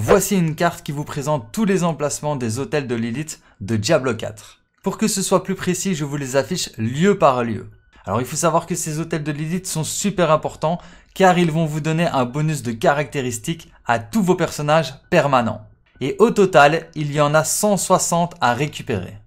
Voici une carte qui vous présente tous les emplacements des hôtels de Lilith de Diablo 4. Pour que ce soit plus précis, je vous les affiche lieu par lieu. Alors il faut savoir que ces hôtels de Lilith sont super importants car ils vont vous donner un bonus de caractéristiques à tous vos personnages permanents. Et au total, il y en a 160 à récupérer.